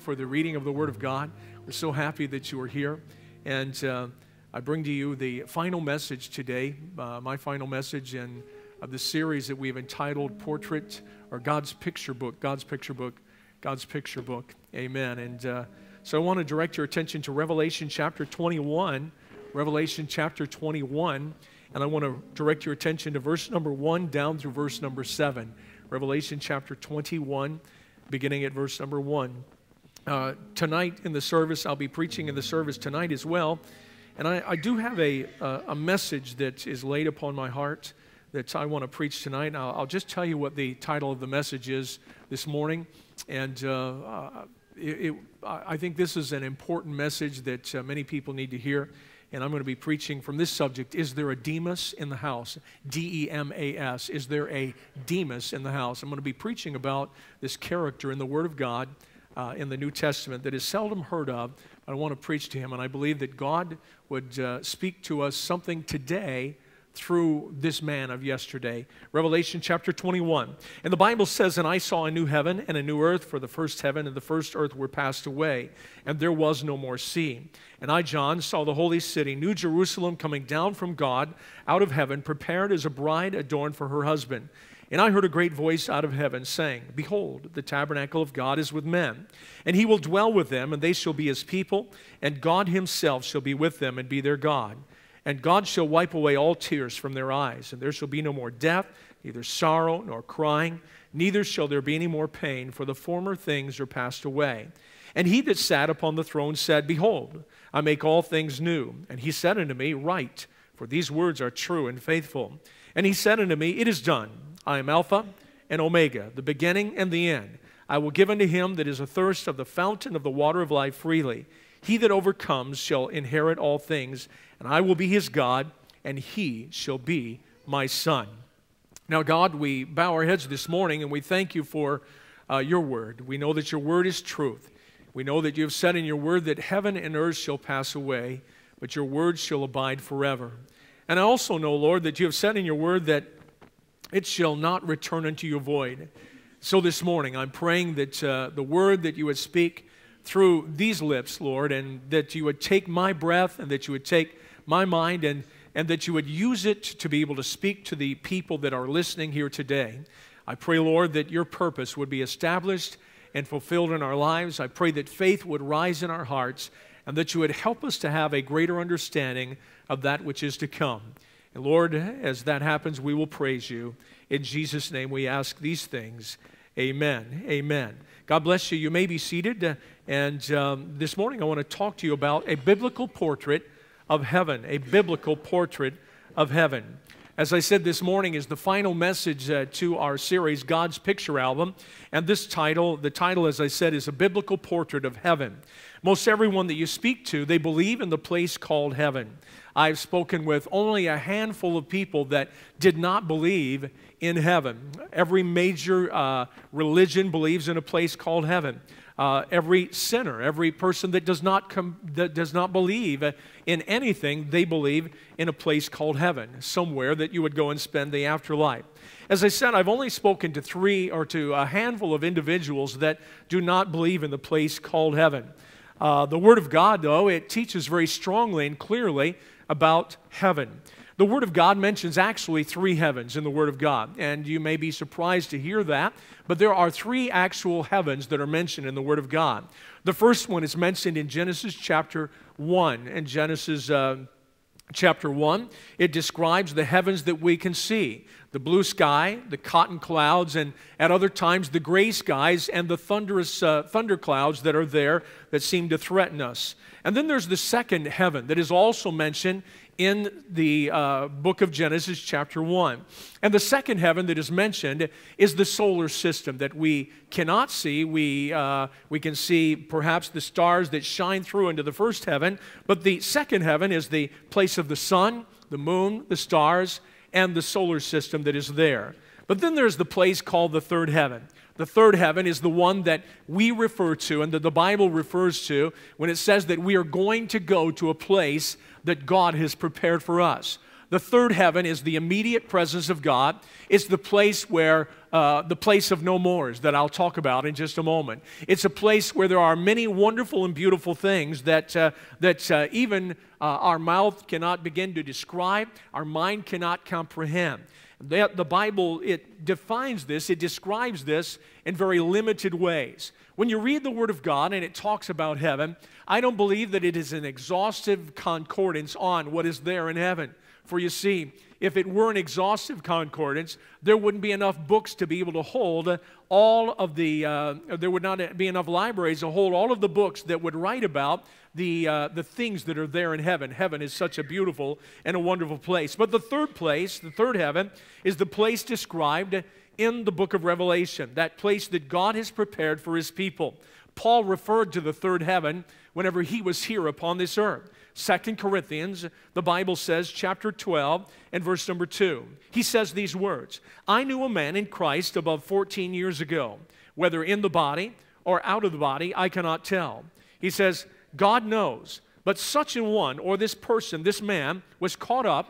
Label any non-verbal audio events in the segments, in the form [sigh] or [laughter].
for the reading of the Word of God. We're so happy that you are here. And uh, I bring to you the final message today, uh, my final message in, of uh, the series that we've entitled Portrait or God's Picture Book, God's Picture Book, God's Picture Book. Amen. And uh, so I want to direct your attention to Revelation chapter 21, Revelation chapter 21. And I want to direct your attention to verse number 1 down through verse number 7. Revelation chapter 21, beginning at verse number 1. Uh, tonight in the service, I'll be preaching in the service tonight as well. And I, I do have a, uh, a message that is laid upon my heart that I want to preach tonight. I'll, I'll, just tell you what the title of the message is this morning. And uh, uh it, it, I think this is an important message that uh, many people need to hear. And I'm going to be preaching from this subject Is there a Demas in the house? D E M A S. Is there a Demas in the house? I'm going to be preaching about this character in the Word of God uh, in the New Testament that is seldom heard of. I want to preach to him, and I believe that God would uh, speak to us something today through this man of yesterday. Revelation chapter 21. And the Bible says, And I saw a new heaven and a new earth, for the first heaven and the first earth were passed away, and there was no more sea. And I, John, saw the holy city, New Jerusalem, coming down from God out of heaven, prepared as a bride adorned for her husband. And I heard a great voice out of heaven saying, Behold, the tabernacle of God is with men, and he will dwell with them, and they shall be his people, and God himself shall be with them and be their God. And God shall wipe away all tears from their eyes, and there shall be no more death, neither sorrow nor crying, neither shall there be any more pain, for the former things are passed away. And he that sat upon the throne said, Behold, I make all things new. And he said unto me, Write, for these words are true and faithful. And he said unto me, It is done. I am Alpha and Omega, the beginning and the end. I will give unto him that is athirst of the fountain of the water of life freely. He that overcomes shall inherit all things, and I will be his God, and he shall be my son. Now, God, we bow our heads this morning and we thank you for uh, your word. We know that your word is truth. We know that you have said in your word that heaven and earth shall pass away, but your word shall abide forever. And I also know, Lord, that you have said in your word that it shall not return unto you void. So this morning, I'm praying that uh, the word that you would speak through these lips, Lord, and that you would take my breath and that you would take my mind and, and that you would use it to be able to speak to the people that are listening here today. I pray, Lord, that your purpose would be established and fulfilled in our lives. I pray that faith would rise in our hearts and that you would help us to have a greater understanding of that which is to come. And Lord, as that happens, we will praise you. In Jesus' name, we ask these things. Amen. Amen. God bless you. You may be seated. And um, this morning, I want to talk to you about a biblical portrait of heaven, a biblical portrait of heaven. As I said this morning, is the final message uh, to our series, God's Picture Album. And this title, the title, as I said, is A Biblical Portrait of Heaven. Most everyone that you speak to, they believe in the place called heaven. I've spoken with only a handful of people that did not believe in heaven. Every major uh, religion believes in a place called heaven. Uh, every sinner, every person that does not com- that does not believe in anything, they believe in a place called heaven, somewhere that you would go and spend the afterlife. As I said, I've only spoken to three or to a handful of individuals that do not believe in the place called heaven. Uh, the Word of God, though, it teaches very strongly and clearly about heaven. The Word of God mentions actually three heavens in the Word of God, and you may be surprised to hear that, but there are three actual heavens that are mentioned in the Word of God. The first one is mentioned in Genesis chapter 1, and Genesis. Uh, chapter 1, it describes the heavens that we can see the blue sky, the cotton clouds, and at other times the gray skies and the thunderous uh, thunder clouds that are there that seem to threaten us. And then there's the second heaven that is also mentioned in the uh, book of Genesis, chapter 1. And the second heaven that is mentioned is the solar system that we cannot see. We, uh, we can see perhaps the stars that shine through into the first heaven, but the second heaven is the place of the sun, the moon, the stars, and the solar system that is there. But then there's the place called the third heaven the third heaven is the one that we refer to and that the Bible refers to when it says that we are going to go to a place that God has prepared for us. The third heaven is the immediate presence of God. It's the place where, uh, the place of no mores that I'll talk about in just a moment. It's a place where there are many wonderful and beautiful things that, uh, that uh, even uh, our mouth cannot begin to describe, our mind cannot comprehend. The, the Bible, it defines this, it describes this in very limited ways. When you read the Word of God and it talks about heaven, I don't believe that it is an exhaustive concordance on what is there in heaven. For you see, if it were an exhaustive concordance, there wouldn't be enough books to be able to hold all of the, uh, there would not be enough libraries to hold all of the books that would write about the, uh, the things that are there in heaven. Heaven is such a beautiful and a wonderful place. But the third place, the third heaven, is the place described in the book of Revelation, that place that God has prepared for his people. Paul referred to the third heaven whenever he was here upon this earth. Second Corinthians, the Bible says, chapter 12 and verse number 2. He says these words I knew a man in Christ above 14 years ago, whether in the body or out of the body, I cannot tell. He says, God knows. But such an one, or this person, this man, was caught up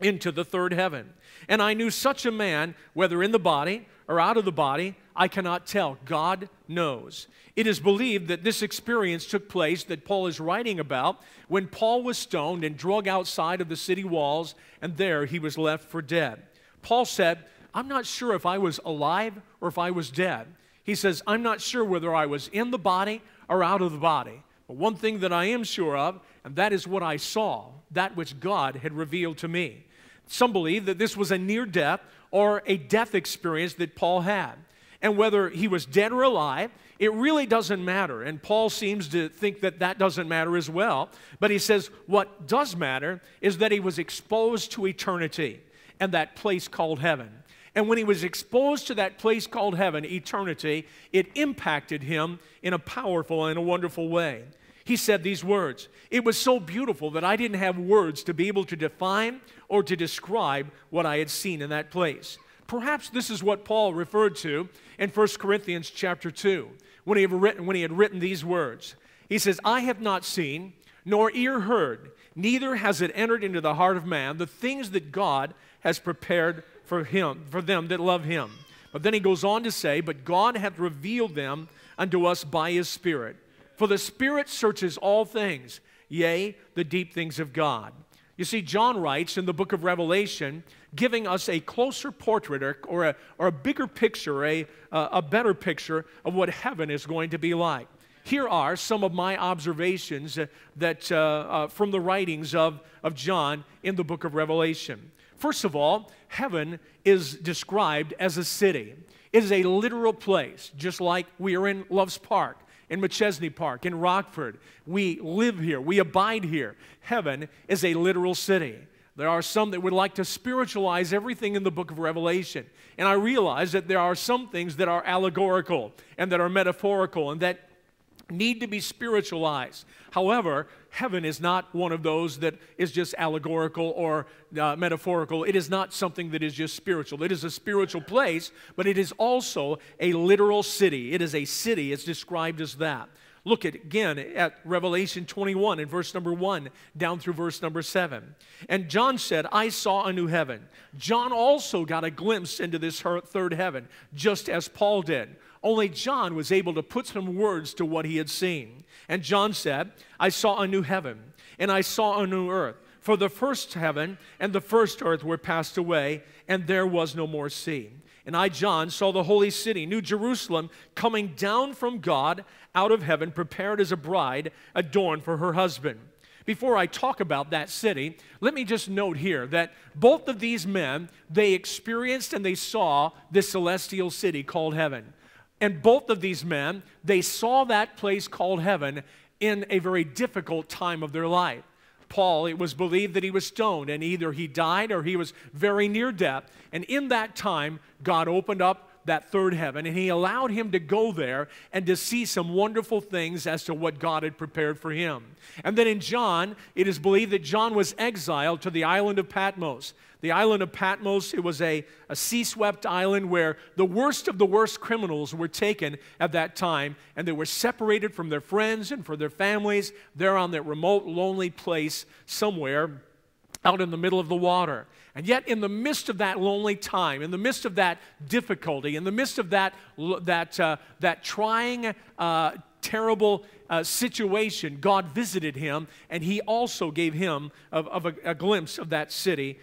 into the third heaven. And I knew such a man, whether in the body or out of the body, I cannot tell. God knows. It is believed that this experience took place that Paul is writing about when Paul was stoned and drug outside of the city walls, and there he was left for dead. Paul said, I'm not sure if I was alive or if I was dead. He says, I'm not sure whether I was in the body or out of the body. But one thing that I am sure of, and that is what I saw, that which God had revealed to me. Some believe that this was a near death or a death experience that Paul had. And whether he was dead or alive, it really doesn't matter. And Paul seems to think that that doesn't matter as well. But he says what does matter is that he was exposed to eternity and that place called heaven. And when he was exposed to that place called heaven, eternity, it impacted him in a powerful and a wonderful way. He said these words It was so beautiful that I didn't have words to be able to define or to describe what I had seen in that place. Perhaps this is what Paul referred to in 1 Corinthians chapter 2 when he had written, when he had written these words. He says, I have not seen, nor ear heard, neither has it entered into the heart of man the things that God has prepared for him, for them that love him. But then he goes on to say, But God hath revealed them unto us by his Spirit. For the Spirit searches all things, yea, the deep things of God. You see, John writes in the book of Revelation, giving us a closer portrait or, or, a, or a bigger picture, a, uh, a better picture of what heaven is going to be like. Here are some of my observations that, uh, uh, from the writings of, of John in the book of Revelation. First of all, heaven is described as a city. It is a literal place, just like we are in Love's Park, in McChesney Park, in Rockford. We live here, we abide here. Heaven is a literal city. There are some that would like to spiritualize everything in the book of Revelation. And I realize that there are some things that are allegorical and that are metaphorical and that need to be spiritualized. However, heaven is not one of those that is just allegorical or uh, metaphorical. It is not something that is just spiritual. It is a spiritual place, but it is also a literal city. It is a city, it's described as that. Look at again at Revelation 21 in verse number 1 down through verse number 7. And John said, I saw a new heaven. John also got a glimpse into this third heaven, just as Paul did. Only John was able to put some words to what he had seen. And John said, I saw a new heaven, and I saw a new earth. For the first heaven and the first earth were passed away, and there was no more sea. And I, John, saw the holy city, New Jerusalem, coming down from God out of heaven, prepared as a bride adorned for her husband. Before I talk about that city, let me just note here that both of these men, they experienced and they saw this celestial city called heaven. And both of these men, they saw that place called heaven in a very difficult time of their life. Paul, it was believed that he was stoned, and either he died or he was very near death. And in that time, God opened up that third heaven, and he allowed him to go there and to see some wonderful things as to what God had prepared for him. And then in John, it is believed that John was exiled to the island of Patmos. The island of Patmos, it was a, a sea swept island where the worst of the worst criminals were taken at that time, and they were separated from their friends and from their families. They're on that remote, lonely place somewhere out in the middle of the water. And yet, in the midst of that lonely time, in the midst of that difficulty, in the midst of that, that, uh, that trying, uh, terrible uh, situation, God visited him, and he also gave him of, of a, a glimpse of that city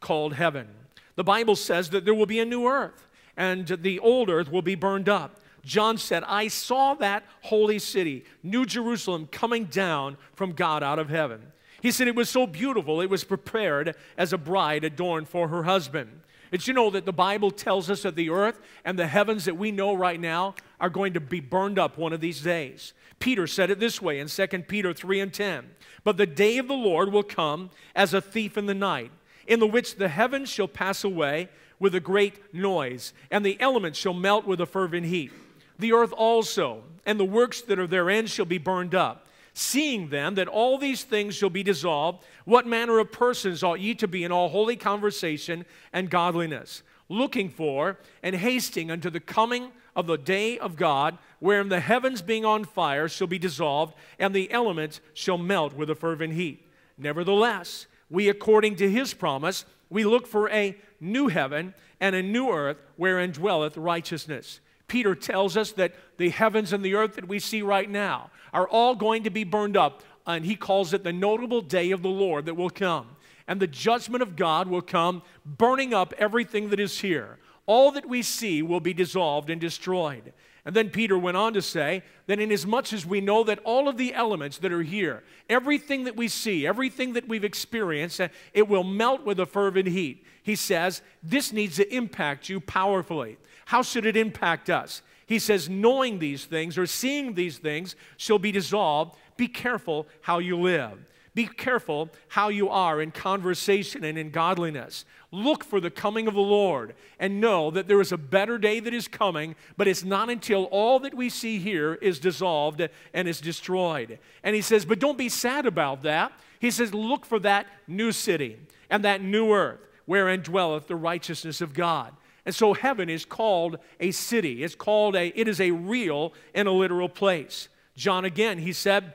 called heaven. The Bible says that there will be a new earth, and the old earth will be burned up. John said, I saw that holy city, New Jerusalem, coming down from God out of heaven. He said it was so beautiful, it was prepared as a bride adorned for her husband. Did you know that the Bible tells us that the earth and the heavens that we know right now are going to be burned up one of these days? Peter said it this way in 2 Peter 3 and 10. But the day of the Lord will come as a thief in the night in the which the heavens shall pass away with a great noise, and the elements shall melt with a fervent heat. The earth also and the works that are therein shall be burned up. Seeing then that all these things shall be dissolved, what manner of persons ought ye to be in all holy conversation and godliness, looking for and hasting unto the coming of the day of God, wherein the heavens being on fire shall be dissolved, and the elements shall melt with a fervent heat? Nevertheless, we, according to his promise, we look for a new heaven and a new earth wherein dwelleth righteousness. Peter tells us that the heavens and the earth that we see right now are all going to be burned up, and he calls it the notable day of the Lord that will come. And the judgment of God will come, burning up everything that is here. All that we see will be dissolved and destroyed. And then Peter went on to say that, inasmuch as we know that all of the elements that are here, everything that we see, everything that we've experienced, uh, it will melt with a fervent heat. He says, This needs to impact you powerfully. How should it impact us? He says, Knowing these things or seeing these things shall be dissolved. Be careful how you live. Be careful how you are in conversation and in godliness. Look for the coming of the Lord and know that there is a better day that is coming, but it's not until all that we see here is dissolved and is destroyed. And he says, But don't be sad about that. He says, Look for that new city and that new earth wherein dwelleth the righteousness of God. And so heaven is called a city. It's called a, it is a real and a literal place. John again, he said,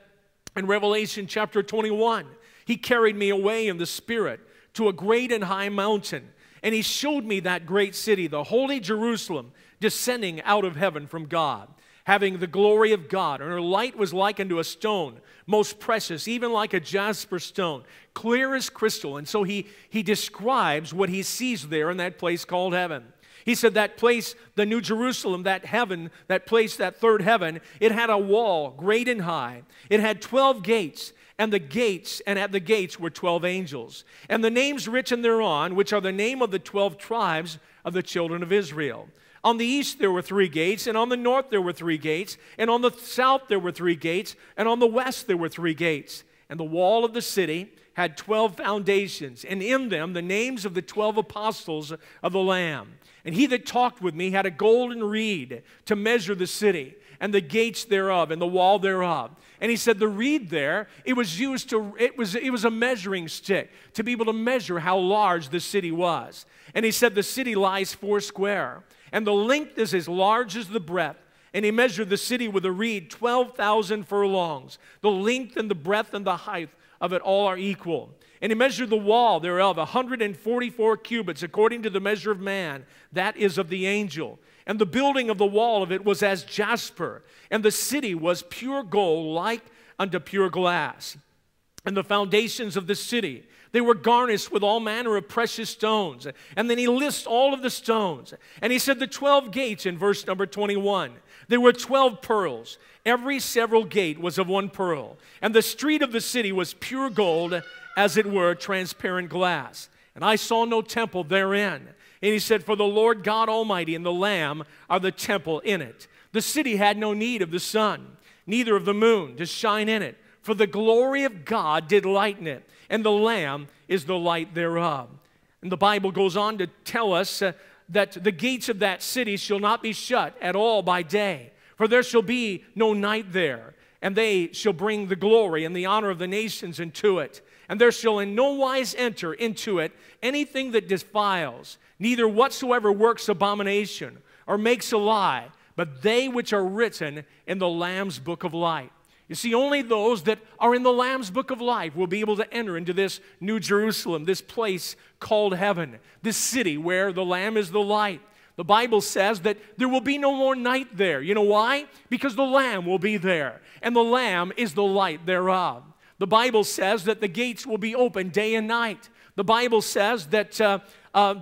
in Revelation chapter 21, he carried me away in the Spirit to a great and high mountain, and he showed me that great city, the holy Jerusalem, descending out of heaven from God, having the glory of God. And her light was like unto a stone, most precious, even like a jasper stone, clear as crystal. And so he, he describes what he sees there in that place called heaven. He said that place, the New Jerusalem, that heaven, that place, that third heaven, it had a wall great and high. It had 12 gates, and the gates, and at the gates were 12 angels. And the names written thereon, which are the name of the 12 tribes of the children of Israel. On the east there were three gates, and on the north there were three gates, and on the south there were three gates, and on the west there were three gates. And the wall of the city had 12 foundations, and in them the names of the 12 apostles of the Lamb. And he that talked with me had a golden reed to measure the city and the gates thereof and the wall thereof. And he said the reed there, it was used to, it was, it was a measuring stick to be able to measure how large the city was. And he said the city lies four square and the length is as large as the breadth. And he measured the city with a reed 12,000 furlongs. The length and the breadth and the height of it all are equal. And he measured the wall thereof, 144 cubits, according to the measure of man, that is of the angel. And the building of the wall of it was as jasper, and the city was pure gold, like unto pure glass. And the foundations of the city, they were garnished with all manner of precious stones. And then he lists all of the stones. And he said the 12 gates in verse number 21. There were 12 pearls. Every several gate was of one pearl. And the street of the city was pure gold as it were, transparent glass. And I saw no temple therein. And he said, For the Lord God Almighty and the Lamb are the temple in it. The city had no need of the sun, neither of the moon to shine in it, for the glory of God did lighten it, and the Lamb is the light thereof. And the Bible goes on to tell us uh, that the gates of that city shall not be shut at all by day, for there shall be no night there, and they shall bring the glory and the honor of the nations into it and there shall in no wise enter into it anything that defiles, neither whatsoever works abomination or makes a lie, but they which are written in the Lamb's book of life. You see, only those that are in the Lamb's book of life will be able to enter into this New Jerusalem, this place called heaven, this city where the Lamb is the light. The Bible says that there will be no more night there. You know why? Because the Lamb will be there, and the Lamb is the light thereof. The Bible says that the gates will be open day and night. The Bible says that uh, uh,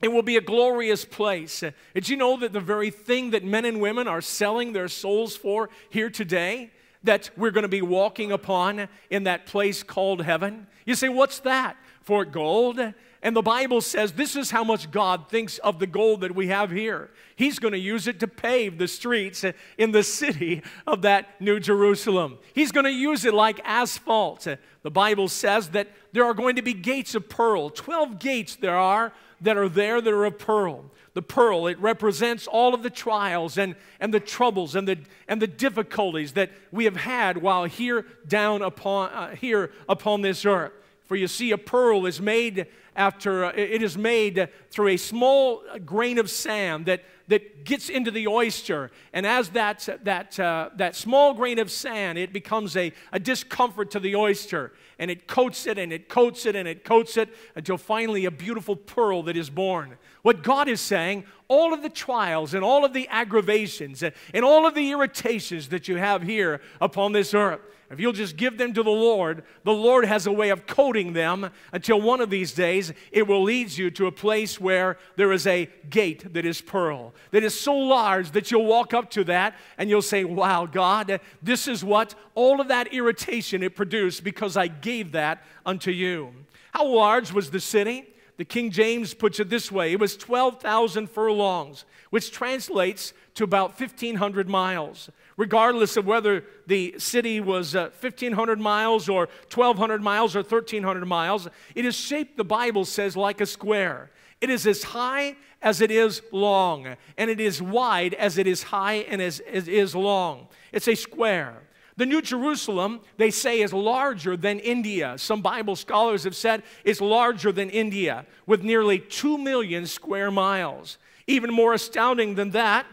it will be a glorious place. Did you know that the very thing that men and women are selling their souls for here today, that we're going to be walking upon in that place called heaven? You say, what's that? For gold and the Bible says this is how much God thinks of the gold that we have here. He's going to use it to pave the streets in the city of that New Jerusalem. He's going to use it like asphalt. The Bible says that there are going to be gates of pearl. Twelve gates there are that are there that are of pearl. The pearl, it represents all of the trials and, and the troubles and the, and the difficulties that we have had while here down upon, uh, here upon this earth. For you see, a pearl is made after uh, it is made through a small grain of sand that, that gets into the oyster. And as that, that, uh, that small grain of sand, it becomes a, a discomfort to the oyster. And it coats it and it coats it and it coats it until finally a beautiful pearl that is born. What God is saying, all of the trials and all of the aggravations and all of the irritations that you have here upon this earth if you'll just give them to the Lord, the Lord has a way of coating them until one of these days it will lead you to a place where there is a gate that is pearl, that is so large that you'll walk up to that and you'll say, Wow, God, this is what all of that irritation it produced because I gave that unto you. How large was the city? The King James puts it this way it was 12,000 furlongs which translates to about 1,500 miles. Regardless of whether the city was uh, 1,500 miles or 1,200 miles or 1,300 miles, it is shaped, the Bible says, like a square. It is as high as it is long, and it is wide as it is high and as it is long. It's a square. The New Jerusalem, they say, is larger than India. Some Bible scholars have said it's larger than India, with nearly 2 million square miles. Even more astounding than that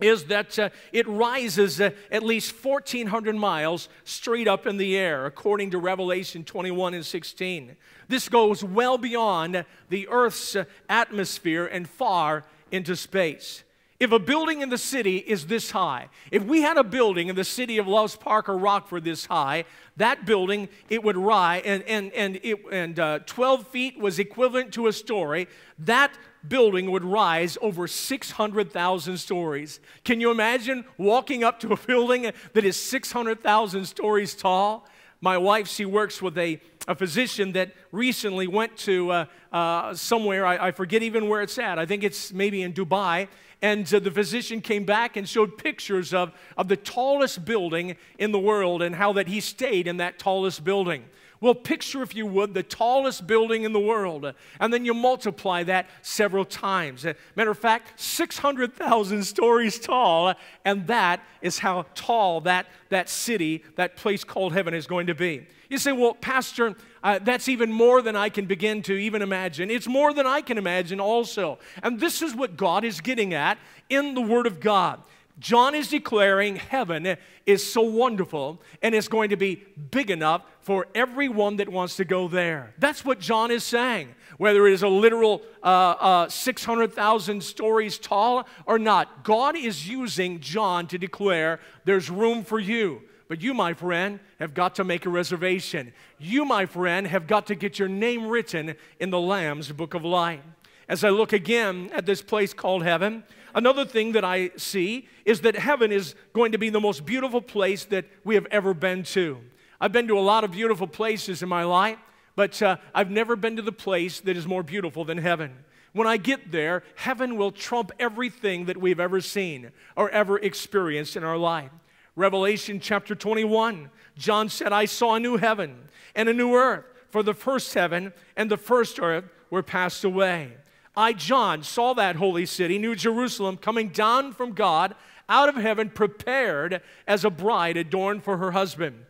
is that uh, it rises uh, at least 1,400 miles straight up in the air, according to Revelation 21 and 16. This goes well beyond the Earth's uh, atmosphere and far into space. If a building in the city is this high, if we had a building in the city of Loves Park or Rockford this high, that building, it would rise, and, and, and, it, and uh, 12 feet was equivalent to a story. That building would rise over 600,000 stories. Can you imagine walking up to a building that is 600,000 stories tall? My wife, she works with a, a physician that recently went to uh, uh, somewhere, I, I, forget even where it's at, I think it's maybe in Dubai, and uh, the physician came back and showed pictures of, of the tallest building in the world and how that he stayed in that tallest building. Well, picture, if you would, the tallest building in the world, and then you multiply that several times. Uh, matter of fact, 600,000 stories tall, and that is how tall that, that city, that place called heaven, is going to be. You say, well, Pastor, uh, that's even more than I can begin to even imagine. It's more than I can imagine, also. And this is what God is getting at in the Word of God. John is declaring heaven is so wonderful and it's going to be big enough for everyone that wants to go there. That's what John is saying. Whether it is a literal uh, uh, 600,000 stories tall or not, God is using John to declare there's room for you. But you, my friend, have got to make a reservation. You, my friend, have got to get your name written in the Lamb's book of life. As I look again at this place called heaven, Another thing that I see is that heaven is going to be the most beautiful place that we have ever been to. I've been to a lot of beautiful places in my life, but uh, I've never been to the place that is more beautiful than heaven. When I get there, heaven will trump everything that we've ever seen or ever experienced in our life. Revelation chapter 21, John said, I saw a new heaven and a new earth, for the first heaven and the first earth were passed away. I, John, saw that holy city, New Jerusalem, coming down from God out of heaven, prepared as a bride adorned for her husband.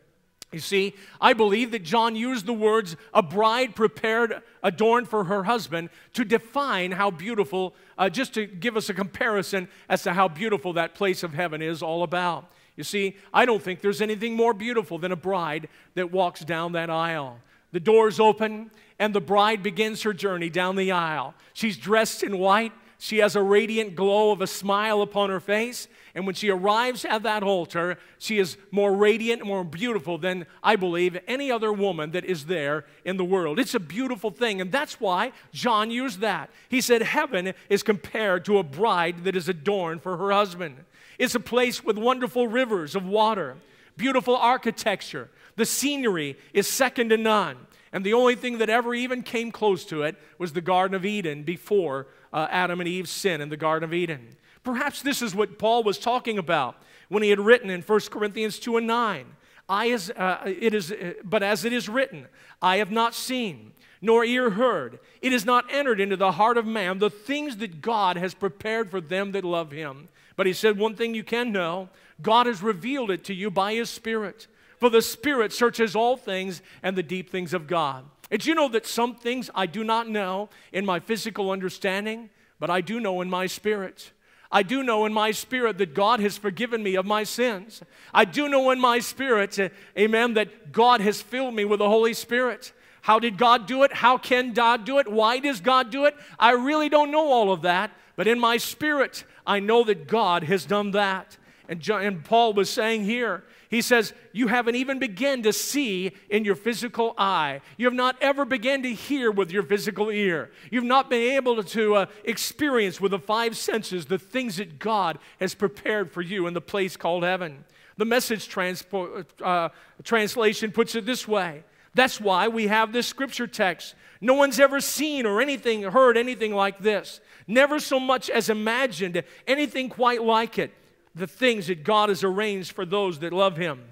You see, I believe that John used the words a bride prepared, adorned for her husband to define how beautiful, uh, just to give us a comparison as to how beautiful that place of heaven is all about. You see, I don't think there's anything more beautiful than a bride that walks down that aisle. The doors open, and the bride begins her journey down the aisle. She's dressed in white. She has a radiant glow of a smile upon her face. And when she arrives at that altar, she is more radiant, more beautiful than I believe any other woman that is there in the world. It's a beautiful thing. And that's why John used that. He said, Heaven is compared to a bride that is adorned for her husband. It's a place with wonderful rivers of water, beautiful architecture. The scenery is second to none. And the only thing that ever even came close to it was the Garden of Eden before uh, Adam and Eve's sin in the Garden of Eden. Perhaps this is what Paul was talking about when he had written in 1 Corinthians 2 and 9. I is, uh, it is, uh, but as it is written, I have not seen, nor ear heard. It is not entered into the heart of man the things that God has prepared for them that love him. But he said, One thing you can know God has revealed it to you by his Spirit. For the Spirit searches all things and the deep things of God. Did you know that some things I do not know in my physical understanding, but I do know in my spirit? I do know in my spirit that God has forgiven me of my sins. I do know in my spirit, eh, amen, that God has filled me with the Holy Spirit. How did God do it? How can God do it? Why does God do it? I really don't know all of that, but in my spirit, I know that God has done that. And, John, and Paul was saying here, he says, You haven't even begun to see in your physical eye. You have not ever begun to hear with your physical ear. You've not been able to uh, experience with the five senses the things that God has prepared for you in the place called heaven. The message transpo- uh, translation puts it this way That's why we have this scripture text. No one's ever seen or anything, heard anything like this. Never so much as imagined anything quite like it the things that God has arranged for those that love Him.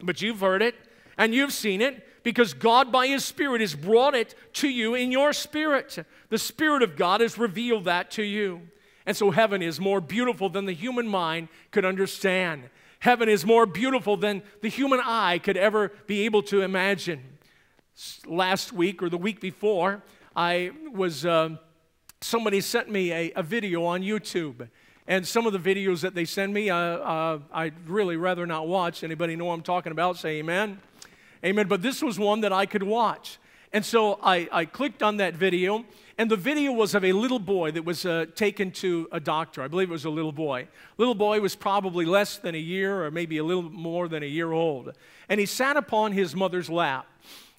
But you've heard it and you've seen it because God, by His Spirit, has brought it to you in your spirit. The Spirit of God has revealed that to you. And so heaven is more beautiful than the human mind could understand. Heaven is more beautiful than the human eye could ever be able to imagine. Last week or the week before, I was, uh, somebody sent me a, a video on YouTube and some of the videos that they send me, uh, uh, I'd really rather not watch. Anybody know what I'm talking about? Say amen. Amen. But this was one that I could watch. And so I, I clicked on that video, and the video was of a little boy that was uh, taken to a doctor. I believe it was a little boy. Little boy was probably less than a year or maybe a little more than a year old. And he sat upon his mother's lap.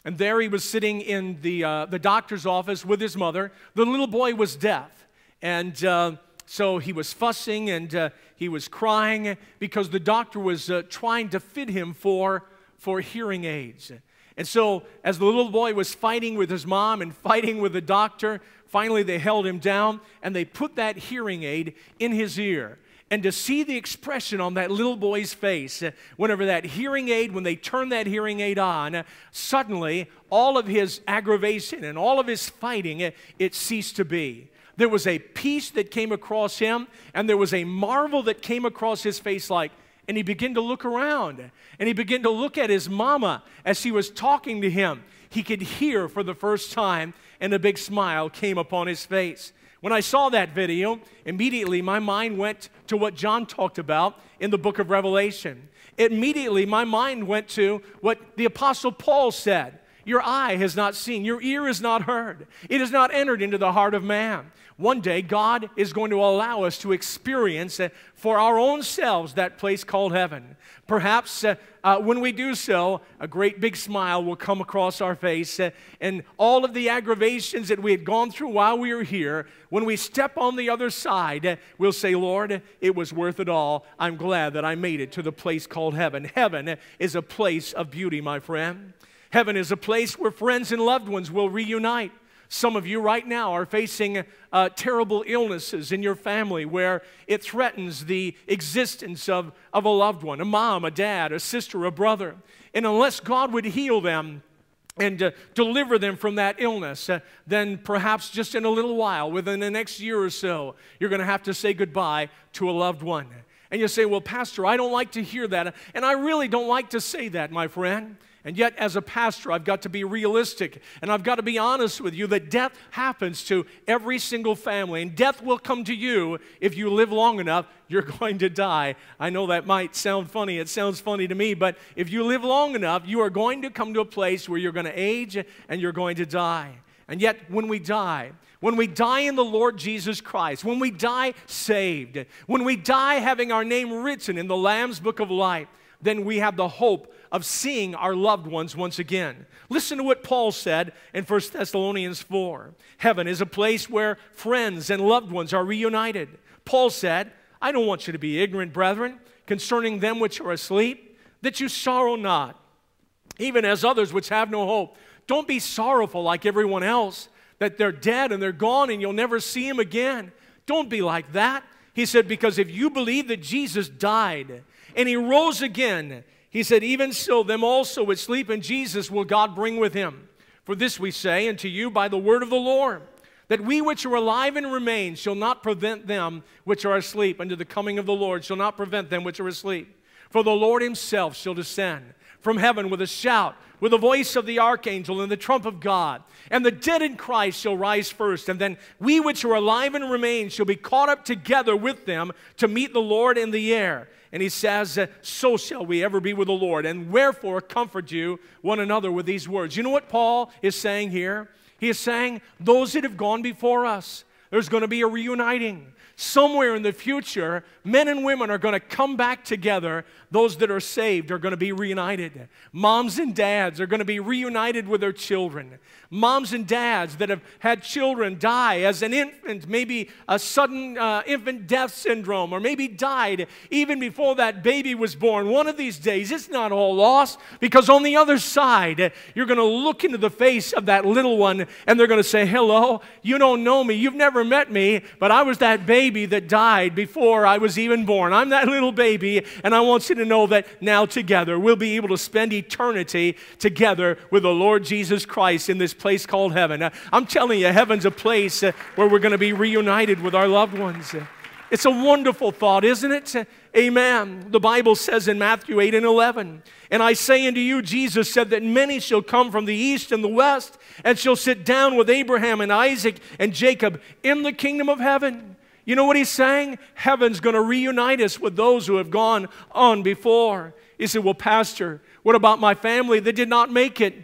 And there he was sitting in the, uh, the doctor's office with his mother. The little boy was deaf. And uh, so he was fussing and uh, he was crying because the doctor was uh, trying to fit him for, for hearing aids. And so, as the little boy was fighting with his mom and fighting with the doctor, finally they held him down and they put that hearing aid in his ear. And to see the expression on that little boy's face, uh, whenever that hearing aid, when they turned that hearing aid on, uh, suddenly all of his aggravation and all of his fighting, uh, it ceased to be. There was a peace that came across him, and there was a marvel that came across his face like, and he began to look around and he began to look at his mama as she was talking to him. He could hear for the first time, and a big smile came upon his face. When I saw that video, immediately my mind went to what John talked about in the book of Revelation. Immediately my mind went to what the Apostle Paul said your eye has not seen, your ear has not heard, it has not entered into the heart of man. One day, God is going to allow us to experience uh, for our own selves that place called heaven. Perhaps uh, uh, when we do so, a great big smile will come across our face, uh, and all of the aggravations that we had gone through while we were here, when we step on the other side, uh, we'll say, Lord, it was worth it all. I'm glad that I made it to the place called heaven. Heaven is a place of beauty, my friend. Heaven is a place where friends and loved ones will reunite. Some of you right now are facing uh, terrible illnesses in your family where it threatens the existence of, of a loved one a mom, a dad, a sister, a brother. And unless God would heal them, and uh, deliver them from that illness, uh, then perhaps just in a little while, within the next year or so, you're going to have to say goodbye to a loved one. And you say, Well, Pastor, I don't like to hear that. And I really don't like to say that, my friend. And yet, as a pastor, I've got to be realistic and I've got to be honest with you that death happens to every single family. And death will come to you if you live long enough, you're [laughs] going to die. I know that might sound funny. It sounds funny to me. But if you live long enough, you are going to come to a place where you're going to age and you're going to die. And yet, when we die, when we die in the Lord Jesus Christ, when we die saved, when we die having our name written in the Lamb's Book of Life, then we have the hope of seeing our loved ones once again. Listen to what Paul said in 1 Thessalonians 4. Heaven is a place where friends and loved ones are reunited. Paul said, I don't want you to be ignorant, brethren, concerning them which are asleep, that you sorrow not, even as others which have no hope. Don't be sorrowful like everyone else, that they're dead and they're gone and you'll never see them again. Don't be like that. He said, because if you believe that Jesus died and he rose again. He said, Even so, them also which sleep in Jesus will God bring with him. For this we say unto you by the word of the Lord, that we which are alive and remain shall not prevent them which are asleep unto the coming of the Lord, shall not prevent them which are asleep. For the Lord himself shall descend from heaven with a shout, with the voice of the archangel and the trump of God. And the dead in Christ shall rise first, and then we which are alive and remain shall be caught up together with them to meet the Lord in the air and he says, So shall we ever be with the Lord, and wherefore comfort you one another with these words. You know what Paul is saying here? He is saying, Those that have gone before us, there's going to be a reuniting somewhere in the future, men and women are going to come back together. Those that are saved are going to be reunited. Moms and dads are going to be reunited with their children. Moms and dads that have had children die as an infant, maybe a sudden uh, infant death syndrome, or maybe died even before that baby was born. One of these days, it's not all lost because on the other side, you're going to look into the face of that little one and they're going to say, Hello, you don't know me. You've never met me, but I was that baby baby that died before I was even born. I'm that little baby, and I want you to know that now together we'll be able to spend eternity together with the Lord Jesus Christ in this place called heaven. Uh, I'm telling you, heaven's a place uh, where we're going to be reunited with our loved ones. It's a wonderful thought, isn't it? Amen. The Bible says in Matthew 8 and 11, And I say unto you, Jesus said that many shall come from the east and the west, and shall sit down with Abraham and Isaac and Jacob in the kingdom of heaven. You know what he's saying? Heaven's going to reunite us with those who have gone on before. He said, Well, Pastor, what about my family that did not make it?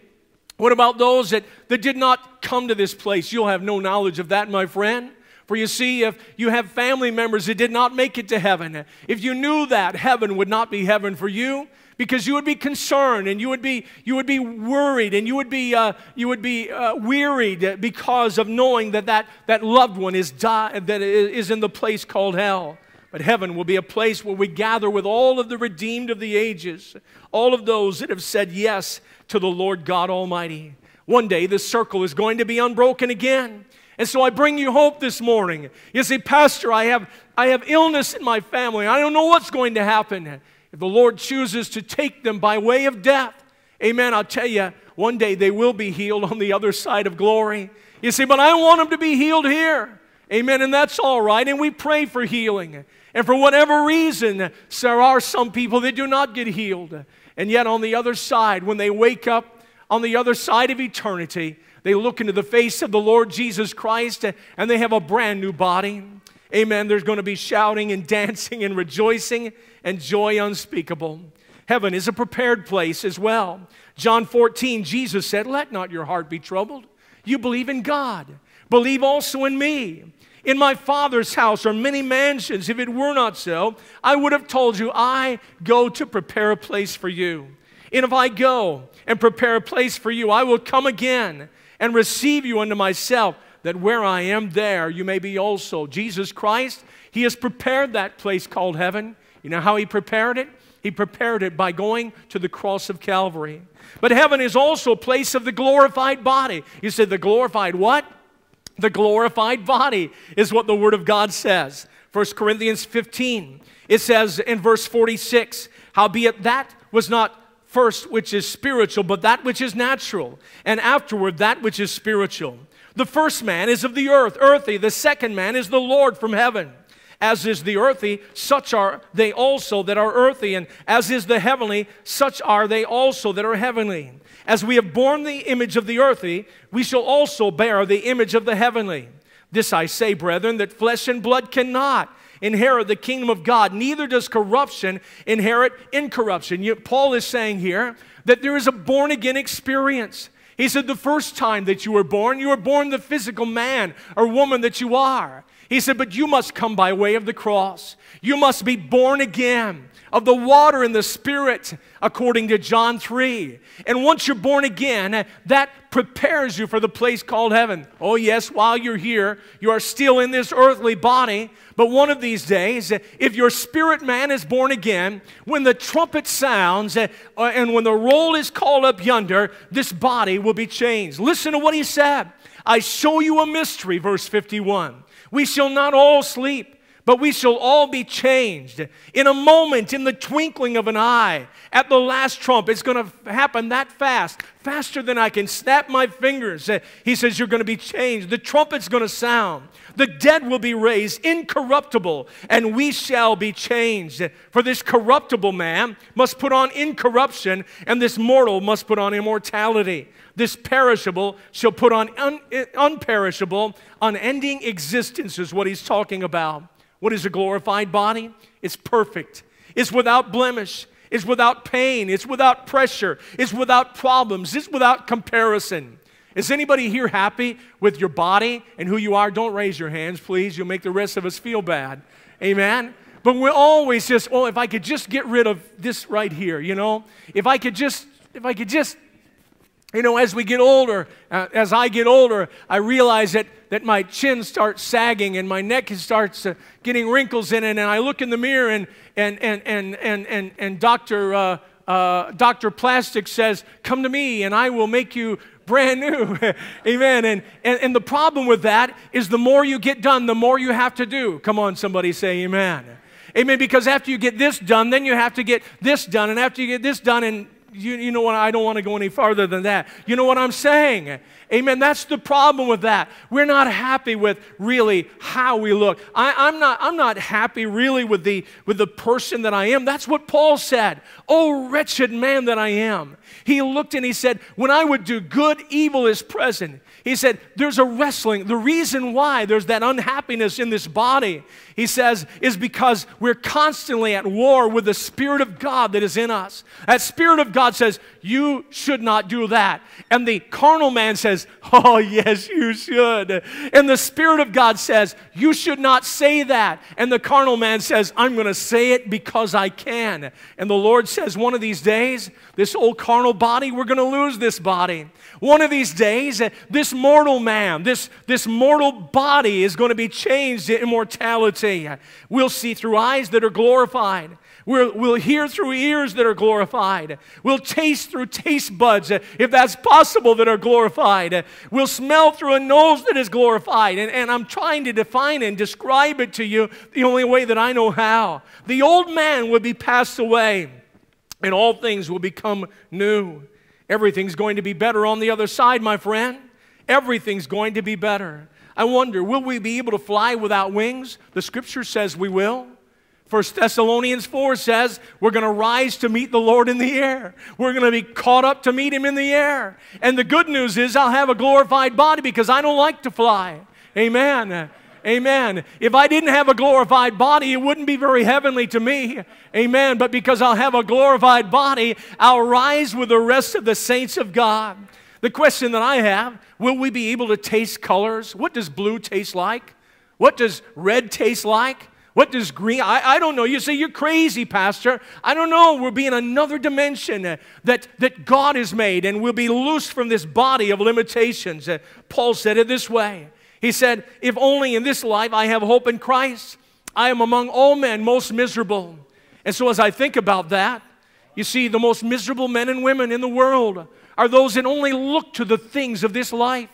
What about those that, that did not come to this place? You'll have no knowledge of that, my friend. For you see, if you have family members that did not make it to heaven, if you knew that, heaven would not be heaven for you because you would be concerned and you would be, you would be worried and you would be, uh, you would be uh, wearied because of knowing that that, that loved one is, die, that is in the place called hell. But heaven will be a place where we gather with all of the redeemed of the ages, all of those that have said yes to the Lord God Almighty. One day this circle is going to be unbroken again. And so I bring you hope this morning. You see, Pastor, I have, I have illness in my family. I don't know what's going to happen. If the Lord chooses to take them by way of death, amen, I'll tell you, one day they will be healed on the other side of glory. You see, but I want them to be healed here. Amen. And that's all right. And we pray for healing. And for whatever reason, there are some people that do not get healed. And yet, on the other side, when they wake up, on the other side of eternity, they look into the face of the Lord Jesus Christ and they have a brand new body. Amen. There's going to be shouting and [laughs] dancing and rejoicing and joy unspeakable. Heaven is a prepared place as well. John 14, Jesus said, Let not your heart be troubled. You believe in God, believe also in me. In my Father's house are many mansions. If it were not so, I would have told you, I go to prepare a place for you. And if I go and prepare a place for you, I will come again and receive you unto myself, that where I am there, you may be also. Jesus Christ, He has prepared that place called heaven. You know how he prepared it? He prepared it by going to the cross of Calvary. But heaven is also a place of the glorified body. You said the glorified what? The glorified body is what the Word of God says. 1 Corinthians 15, it says in verse 46, Howbeit that was not first which is spiritual, but that which is natural, and afterward that which is spiritual. The first man is of the earth, earthy. The second man is the Lord from heaven. As is the earthy, such are they also that are earthy, and as is the heavenly, such are they also that are heavenly. As we have borne the image of the earthy, we shall also bear the image of the heavenly. This I say, brethren, that flesh and blood cannot inherit the kingdom of God, neither does corruption inherit incorruption. You, Paul is saying here that there is a born again experience. He said, The first time that you were born, you were born the physical man or woman that you are. He said, But you must come by way of the cross. You must be born again of the water and the Spirit, according to John 3. And once you're born again, that prepares you for the place called heaven. Oh, yes, while you're here, you are still in this earthly body, but one of these days, if your spirit man is born again, when the trumpet sounds uh, and when the roll is called up yonder, this body will be changed. Listen to what he said. I show you a mystery, verse 51. We shall not all sleep, but we shall all be changed in a moment, in the twinkling of an eye, at the last trump. It's going to happen that fast, faster than I can snap my fingers. Uh, he says, You're going to be changed. The trumpet's going to sound. The dead will be raised incorruptible, and we shall be changed. For this corruptible man must put on incorruption, and this mortal must put on immortality. This perishable shall put on un eh, unperishable, unending existence, is what he's talking about. What is a glorified body? It's perfect, it's without blemish, it's without pain, it's without pressure, it's without problems, it's without comparison. Is anybody here happy with your body and who you are? Don't raise your hands, please. You'll make the rest of us feel bad. Amen. But we're always just, oh, if I could just get rid of this right here, you know? If I could just, if I could just you know, as we get older, uh, as I get older, I realize that, that my chin starts sagging and my neck starts uh, getting wrinkles in it. And I look in the mirror and, and, and, and, and, and, and Dr. Uh, uh, Dr. Plastic says, Come to me and I will make you brand new. [laughs] Amen. And, and, and the problem with that is the more you get done, the more you have to do. Come on, somebody say amen. Amen. Because after you get this done, then you have to get this done. And after you get this done, and you, you know what? I don't want to go any farther than that. You know what I'm saying? Amen. That's the problem with that. We're not happy with really how we look. I, am not, I'm not happy really with the, with the person that I am. That's what Paul said. Oh, wretched man that I am. He looked and he said, When I would do good, evil is present. He said, There's a wrestling. The reason why there's that unhappiness in this body he says, is because we're constantly at war with the Spirit of God that is in us. That Spirit of God says, You should not do that. And the carnal man says, Oh, [laughs] yes, you should. And the Spirit of God says, You should not say that. And the carnal man says, I'm going to say it because I can. And the Lord says, One of these days, this old carnal body, we're going to lose this body. One of these days, this mortal man, this, this mortal body is going to be changed to immortality clarity. We'll see through eyes that are glorified. We'll, we'll hear through ears that are glorified. We'll taste through taste buds, uh, if that's possible, that are glorified. We'll smell through a nose that is glorified. And, and I'm trying to define and describe it to you the only way that I know how. The old man will be passed away, and all things will become new. Everything's going to be better on the other side, my friend. Everything's going to be better. I wonder, will we be able to fly without wings? The scripture says we will. 1 Thessalonians 4 says, We're going to rise to meet the Lord in the air. We're going to be caught up to meet Him in the air. And the good news is, I'll have a glorified body because I don't like to fly. Amen. Amen. If I didn't have a glorified body, it wouldn't be very heavenly to me. Amen. But because I'll have a glorified body, I'll rise with the rest of the saints of God. The question that I have will we be able to taste colors? What does blue taste like? What does red taste like? What does green? I, I don't know. You say you're crazy, Pastor. I don't know. We'll be in another dimension uh, that, that God has made, and we'll be loose from this body of limitations. Uh, Paul said it this way He said, If only in this life I have hope in Christ, I am among all men most miserable. And so as I think about that, you see, the most miserable men and women in the world are those that only look to the things of this life.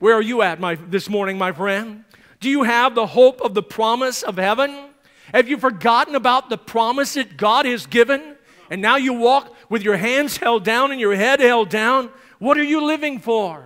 Where are you at my, this morning, my friend? Do you have the hope of the promise of heaven? Have you forgotten about the promise that God has given? And now you walk with your hands held down and your head held down. What are you living for?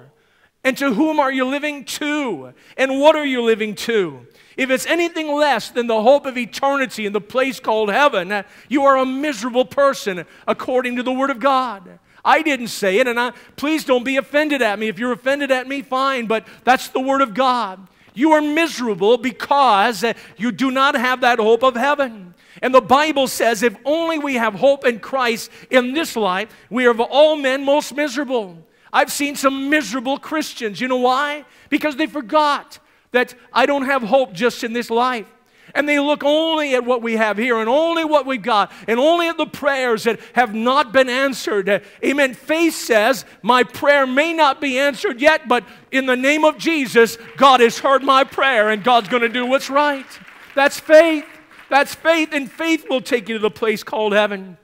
And to whom are you living to? And what are you living to? If it's anything less than the hope of eternity in the place called heaven, you are a miserable person according to the Word of God. I didn't say it, and I, please don't be offended at me. If you're offended at me, fine, but that's the Word of God. You are miserable because uh, you do not have that hope of heaven. And the Bible says if only we have hope in Christ in this life, we are of all men most miserable. I've seen some miserable Christians. You know why? Because they forgot that I don't have hope just in this life and they look only at what we have here and only what we've got and only at the prayers that have not been answered. Amen. Faith says, My prayer may not be answered yet, but in the name of Jesus, God has heard my prayer and God's going to do what's right. That's faith. That's faith, and faith will take you to the place called heaven.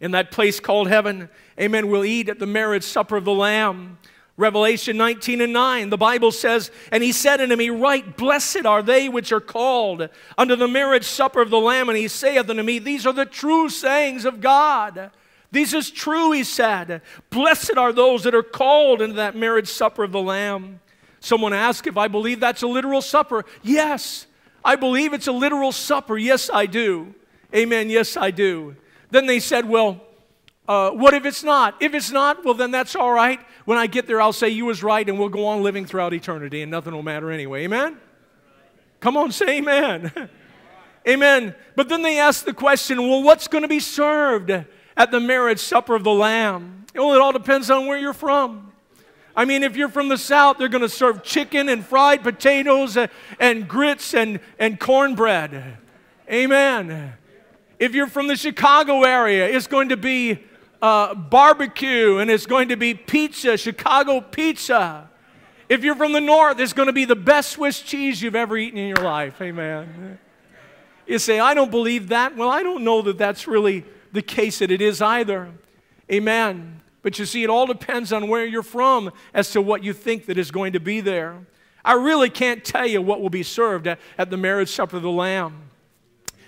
In that place called heaven, amen, we'll eat at the marriage supper of the Lamb. Revelation 19 and 9, the Bible says, And he said unto me, Right, blessed are they which are called unto the marriage supper of the Lamb. And he saith unto me, These are the true sayings of God. These is true, he said. Blessed are those that are called into that marriage supper of the Lamb. Someone asked if I believe that's a literal supper. Yes, I believe it's a literal supper. Yes, I do. Amen. Yes, I do. Then they said, Well, uh, what if it's not? If it's not, well, then that's all right. When I get there, I'll say you was right, and we'll go on living throughout eternity, and nothing will matter anyway. Amen? Come on, say amen. [laughs] amen. But then they ask the question well, what's going to be served at the marriage supper of the Lamb? Well, it all depends on where you're from. I mean, if you're from the South, they're going to serve chicken and fried potatoes and grits and, and cornbread. Amen. If you're from the Chicago area, it's going to be uh, barbecue and it's going to be pizza, Chicago pizza. If you're from the north, it's going to be the best Swiss cheese you've ever eaten in your life. Amen. You say, I don't believe that. Well, I don't know that that's really the case that it is either. Amen. But you see, it all depends on where you're from as to what you think that is going to be there. I really can't tell you what will be served at, at the marriage supper of the Lamb.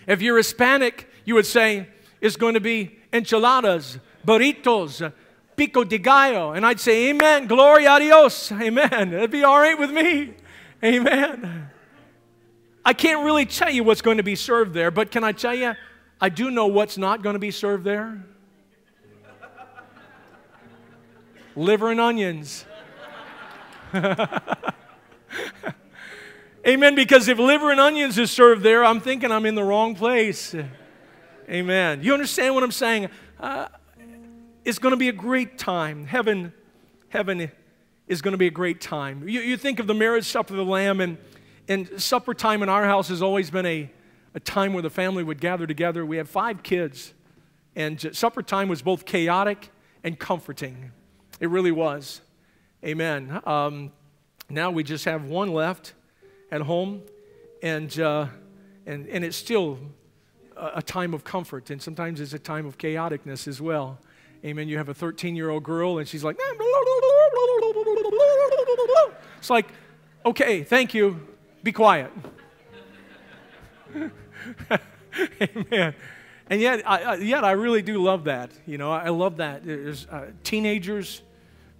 If you're Hispanic, you would say, it's going to be enchiladas burritos, pico de gallo. And I'd say, Amen, Gloria, a Dios. Amen. It'd be all right with me. Amen. I can't really tell you what's going to be served there, but can I tell you, I do know what's not going to be served there? Liver and onions. [laughs] Amen. Because if liver and onions is served there, I'm thinking I'm in the wrong place. Amen. You understand what I'm saying? Uh, is going to be a great time. Heaven, heaven is going to be a great time. You, you think of the marriage supper of the Lamb, and, and supper time in our house has always been a, a time where the family would gather together. We had five kids, and supper time was both chaotic and comforting. It really was. Amen. Um, now we just have one left at home, and, uh, and, and it's still a, a time of comfort, and sometimes it's a time of chaoticness as well. Amen. You have a 13 year old girl, and she's like, it's like, okay, thank you. Be quiet. [laughs] Amen. And yet, I, yet I really do love that. You know, I love that. There's uh, teenagers,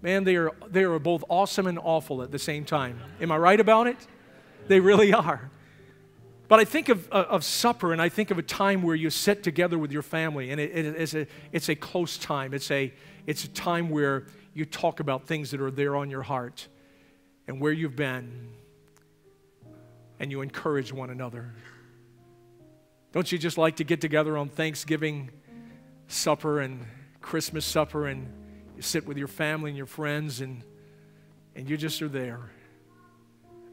man, they are, they are both awesome and awful at the same time. Am I right about it? They really [laughs] are. But I think of, uh, of supper and I think of a time where you sit together with your family and it, it is a, it's a close time. It's a, it's a time where you talk about things that are there on your heart and where you've been and you encourage one another. Don't you just like to get together on Thanksgiving supper and Christmas supper and you sit with your family and your friends and, and you just are there?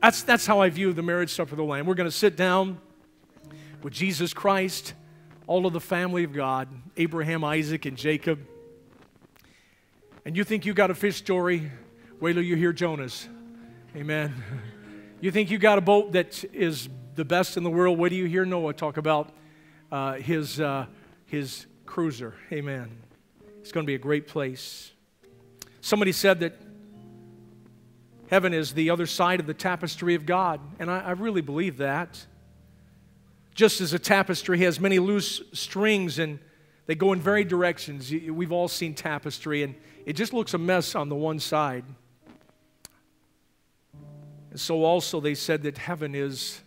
That's, that's how I view the marriage supper of the Lamb. We're going to sit down with Jesus Christ, all of the family of God, Abraham, Isaac, and Jacob. And you think you got a fish story? Wait till you hear Jonas. Amen. You think you got a boat that is the best in the world? Wait till you hear Noah talk about uh, his, uh, his cruiser. Amen. It's going to be a great place. Somebody said that Heaven is the other side of the tapestry of God. And I, I really believe that. Just as a tapestry has many loose strings and they go in very directions. We've all seen tapestry, and it just looks a mess on the one side. And so, also, they said that heaven is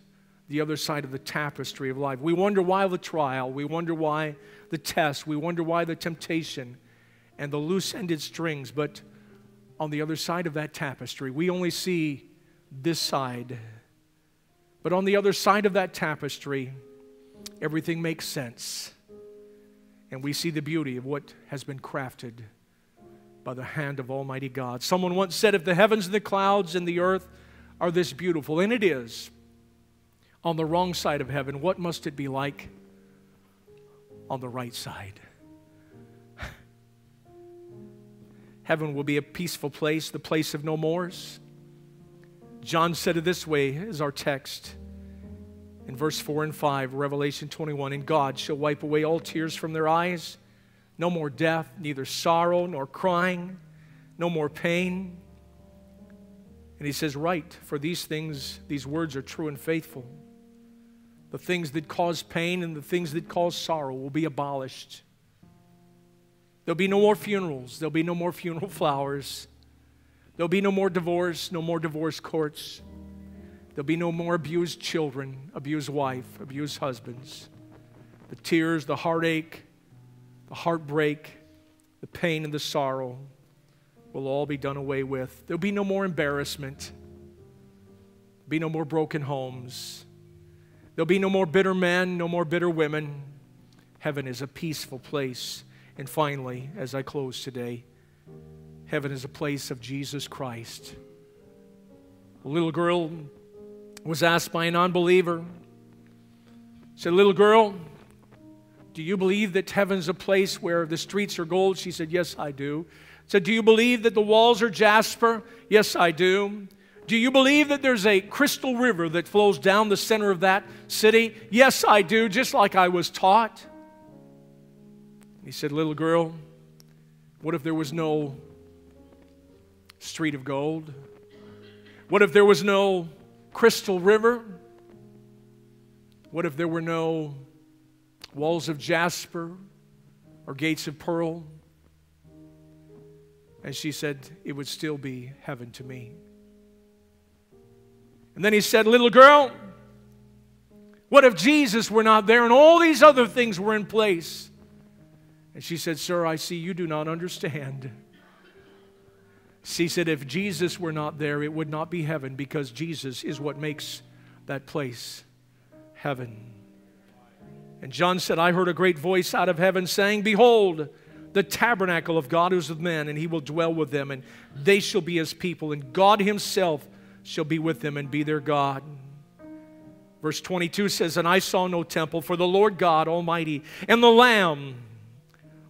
the other side of the tapestry of life. We wonder why the trial, we wonder why the test, we wonder why the temptation and the loose ended strings, but on the other side of that tapestry. We only see this side. But on the other side of that tapestry, everything makes sense. And we see the beauty of what has been crafted by the hand of Almighty God. Someone once said, If the heavens and the clouds and the earth are this beautiful, and it is, on the wrong side of heaven, what must it be like on the right side? Heaven will be a peaceful place, the place of no mores. John said it this way is our text in verse 4 and 5, Revelation 21 And God shall wipe away all tears from their eyes. No more death, neither sorrow nor crying, no more pain. And he says, Right, for these things, these words are true and faithful. The things that cause pain and the things that cause sorrow will be abolished. There'll be no more funerals. There'll be no more funeral [laughs] flowers. There'll be no more divorce, no more divorce courts. There'll be no more abused children, abused wife, abused husbands. The tears, the heartache, the heartbreak, the pain and the sorrow will all be done away with. There'll be no more embarrassment. There'll be no more broken homes. There'll be no more bitter men, no more bitter women. Heaven is a peaceful place. And finally, as I close today, heaven is a place of Jesus Christ. A little girl was asked by an unbeliever, said, Little girl, do you believe that heaven's a place where the streets are gold? She said, Yes, I do. Said, Do you believe that the walls are jasper? Yes, I do. Do you believe that there's a crystal river that flows down the center of that city? Yes, I do, just like I was taught. He said, Little girl, what if there was no street of gold? What if there was no crystal river? What if there were no walls of jasper or gates of pearl? And she said, It would still be heaven to me. And then he said, Little girl, what if Jesus were not there and all these other things were in place? And she said, Sir, I see you do not understand. She said, If Jesus were not there, it would not be heaven because Jesus is what makes that place heaven. And John said, I heard a great voice out of heaven saying, Behold, the tabernacle of God is with men, and he will dwell with them, and they shall be his people, and God himself shall be with them and be their God. Verse 22 says, And I saw no temple for the Lord God Almighty and the Lamb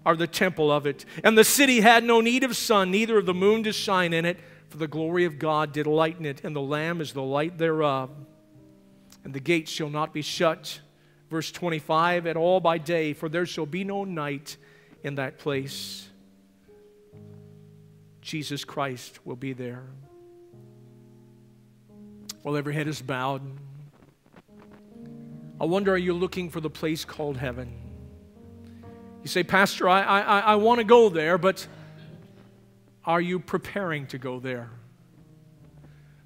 are the temple of it. And the city had no need of sun, neither of the moon to shine in it, for the glory of God did lighten it, and the Lamb is the light thereof. And the gates shall not be shut. Verse 25, at all by day, for there shall be no night in that place. Jesus Christ will be there. While every head is bowed, I wonder are you looking for the place called heaven? You say, Pastor, I, I, I want to go there, but are you preparing to go there?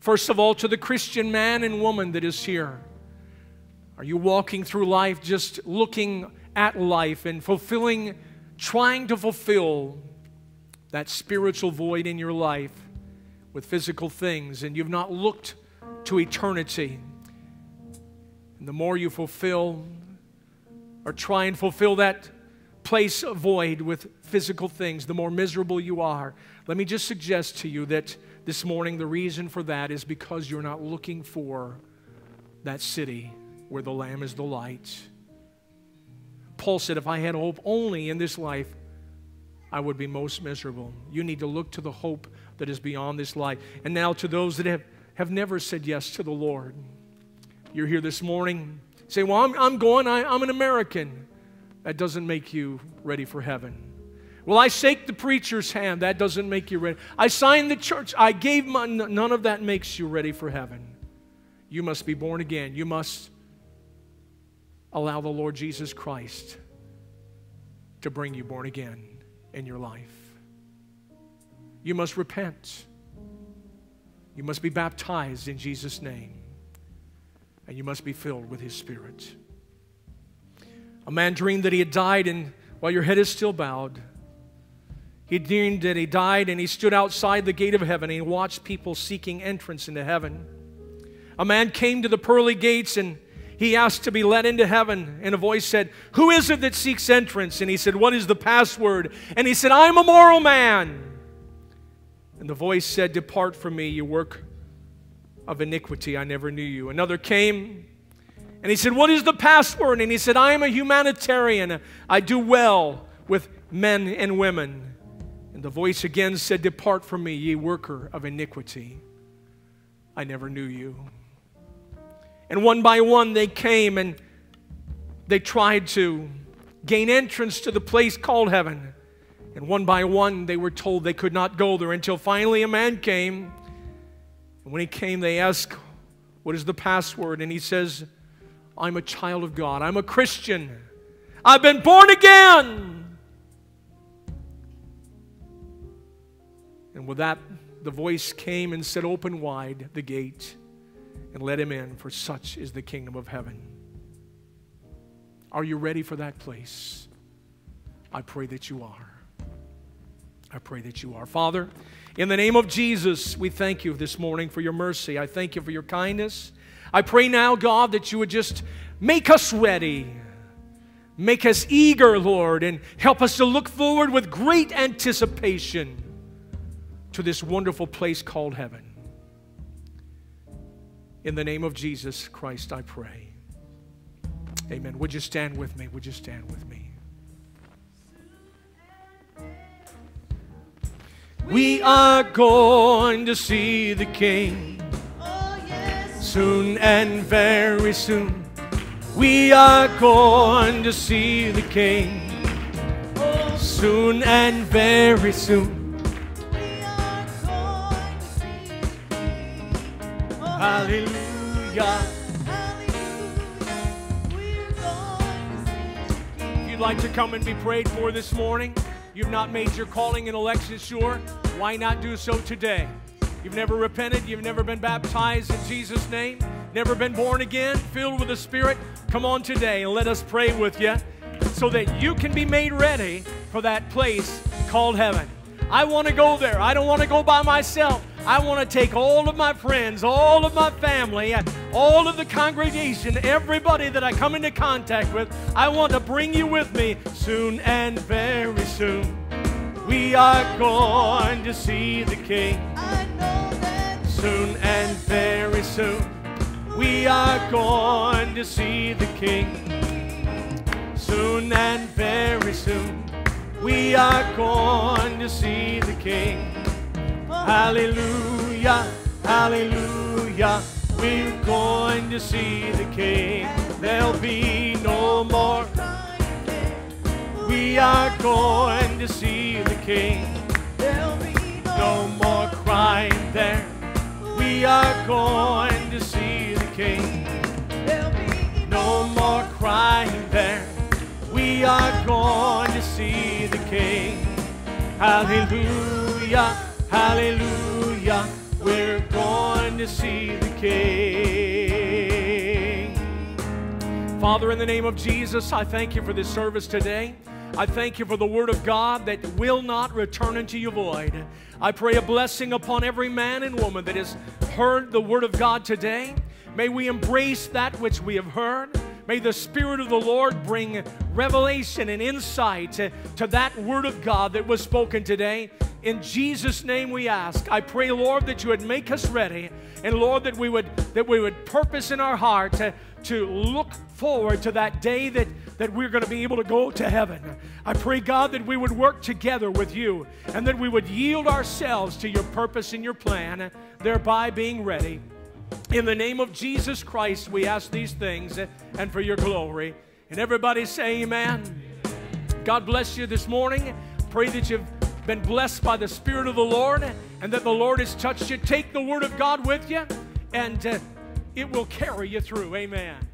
First of all, to the Christian man and woman that is here. Are you walking through life just looking at life and fulfilling, trying to fulfill that spiritual void in your life with physical things, and you've not looked to eternity? And the more you fulfill or try and fulfill that place a void with physical things, the more miserable you are. Let me just suggest to you that this morning the reason for that is because you're not looking for that city where the Lamb is the light. Paul said, If I had hope only in this life, I would be most miserable. You need to look to the hope that is beyond this life. And now, to those that have, have never said yes to the Lord, you're here this morning, say, Well, I'm, I'm going, I, I'm an American that doesn't make you ready for heaven. Well, I shake the preacher's hand. That doesn't make you ready. I signed the church. I gave money. None of that makes you ready for heaven. You must be born again. You must allow the Lord Jesus Christ to bring you born again in your life. You must repent. You must be baptized in Jesus' name. And you must be filled with His Spirit. A man dreamed that he had died, and while your head is still bowed, he dreamed that he died, and he stood outside the gate of heaven and he watched people seeking entrance into heaven. A man came to the pearly gates and he asked to be let into heaven, and a voice said, Who is it that seeks entrance? And he said, What is the password? And he said, I'm a moral man. And the voice said, Depart from me, you work of iniquity. I never knew you. Another came and he said, What is the password? And he said, I am a humanitarian. I do well with men and women. And the voice again said, Depart from me, ye worker of iniquity. I never knew you. And one by one they came and they tried to gain entrance to the place called heaven. And one by one they were told they could not go there until finally a man came. And when he came, they asked, What is the password? And he says, I'm a child of God. I'm a Christian. I've been born again. And with that, the voice came and said, Open wide the gate and let him in, for such is the kingdom of heaven. Are you ready for that place? I pray that you are. I pray that you are. Father, in the name of Jesus, we thank you this morning for your mercy. I thank you for your kindness. I pray now, God, that you would just make us ready. Make us eager, Lord, and help us to look forward with great anticipation to this wonderful place called heaven. In the name of Jesus Christ, I pray. Amen. Would you stand with me? Would you stand with me? We are going to see the King. Soon and very soon, we are going to see the King. Soon and very soon, hallelujah. hallelujah. We're going to see the King. If you'd like to come and be prayed for this morning, you've not made your calling and election sure, why not do so today? You've never repented, you've never been baptized in Jesus' name, never been born again, filled with the Spirit, come on today and let us pray with you so that you can be made ready for that place called heaven. I want to go there. I don't want to go by myself. I want to take all of my friends, all of my family, all of the congregation, everybody that I come into contact with. I want to bring you with me soon and very soon. We are going to see the King. I know that soon and very soon. We are going to see the King. Soon and very soon. We are going to see the King. Hallelujah, hallelujah. We're going to see the King. There'll be no more. We are going to see King. There'll be no, no more crying there. We are going to see the King. There'll be no more crying there. We are going to see the King. Hallelujah, hallelujah. We're going to see the King. Father, in the name of Jesus, I thank you for this service today. I thank you for the word of God that will not return into your void. I pray a blessing upon every man and woman that has heard the word of God today. May we embrace that which we have heard. May the Spirit of the Lord bring revelation and insight to, to that word of God that was spoken today. In Jesus' name we ask. I pray, Lord, that you would make us ready, and Lord, that we would that we would purpose in our heart to, to look forward to that day that, that we're going to be able to go to heaven. I pray, God, that we would work together with you and that we would yield ourselves to your purpose and your plan, thereby being ready. In the name of Jesus Christ, we ask these things and for your glory. And everybody say, Amen. God bless you this morning. Pray that you've been blessed by the Spirit of the Lord and that the Lord has touched you. Take the Word of God with you and uh, it will carry you through. Amen.